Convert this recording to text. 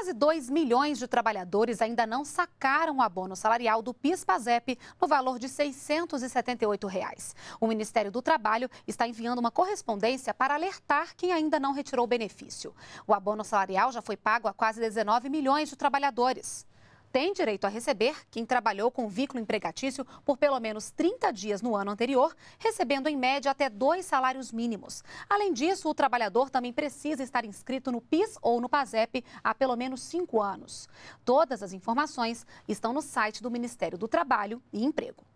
Quase 2 milhões de trabalhadores ainda não sacaram o abono salarial do PIS-PASEP no valor de R$ 678. Reais. O Ministério do Trabalho está enviando uma correspondência para alertar quem ainda não retirou o benefício. O abono salarial já foi pago a quase 19 milhões de trabalhadores tem direito a receber quem trabalhou com vínculo empregatício por pelo menos 30 dias no ano anterior, recebendo em média até dois salários mínimos. Além disso, o trabalhador também precisa estar inscrito no PIS ou no PASEP há pelo menos cinco anos. Todas as informações estão no site do Ministério do Trabalho e Emprego.